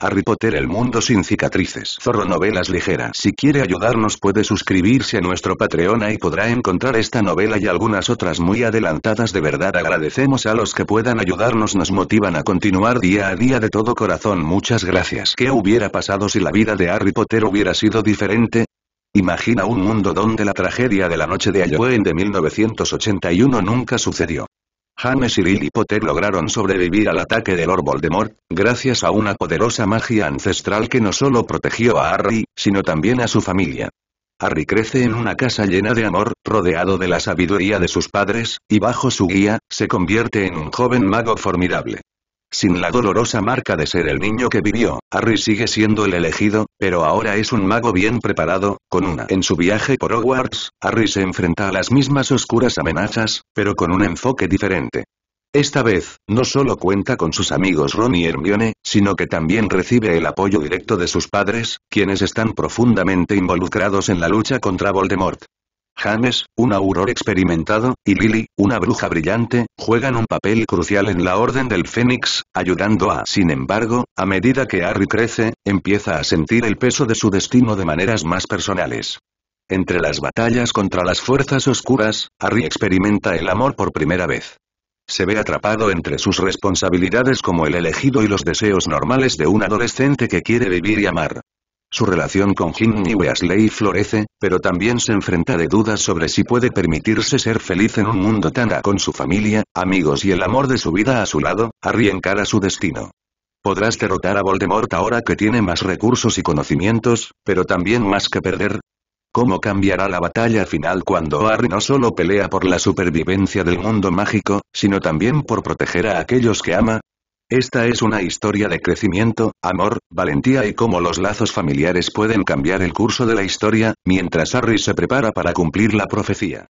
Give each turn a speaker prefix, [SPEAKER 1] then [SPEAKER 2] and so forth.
[SPEAKER 1] Harry Potter El Mundo Sin Cicatrices Zorro Novelas Ligera Si quiere ayudarnos puede suscribirse a nuestro Patreon y podrá encontrar esta novela y algunas otras muy adelantadas de verdad agradecemos a los que puedan ayudarnos nos motivan a continuar día a día de todo corazón muchas gracias ¿Qué hubiera pasado si la vida de Harry Potter hubiera sido diferente? Imagina un mundo donde la tragedia de la noche de Halloween de 1981 nunca sucedió. James y Lily Potter lograron sobrevivir al ataque de Lord Voldemort, gracias a una poderosa magia ancestral que no solo protegió a Harry, sino también a su familia. Harry crece en una casa llena de amor, rodeado de la sabiduría de sus padres, y bajo su guía, se convierte en un joven mago formidable. Sin la dolorosa marca de ser el niño que vivió, Harry sigue siendo el elegido, pero ahora es un mago bien preparado, con una. En su viaje por Hogwarts, Harry se enfrenta a las mismas oscuras amenazas, pero con un enfoque diferente. Esta vez, no solo cuenta con sus amigos Ron y Hermione, sino que también recibe el apoyo directo de sus padres, quienes están profundamente involucrados en la lucha contra Voldemort. James, un auror experimentado, y Lily, una bruja brillante, juegan un papel crucial en la Orden del Fénix, ayudando a... Sin embargo, a medida que Harry crece, empieza a sentir el peso de su destino de maneras más personales. Entre las batallas contra las fuerzas oscuras, Harry experimenta el amor por primera vez. Se ve atrapado entre sus responsabilidades como el elegido y los deseos normales de un adolescente que quiere vivir y amar. Su relación con y Weasley florece, pero también se enfrenta de dudas sobre si puede permitirse ser feliz en un mundo tan a con su familia, amigos y el amor de su vida a su lado, Harry encara su destino. Podrás derrotar a Voldemort ahora que tiene más recursos y conocimientos, pero también más que perder. ¿Cómo cambiará la batalla final cuando Harry no solo pelea por la supervivencia del mundo mágico, sino también por proteger a aquellos que ama? Esta es una historia de crecimiento, amor, valentía y cómo los lazos familiares pueden cambiar el curso de la historia, mientras Harry se prepara para cumplir la profecía.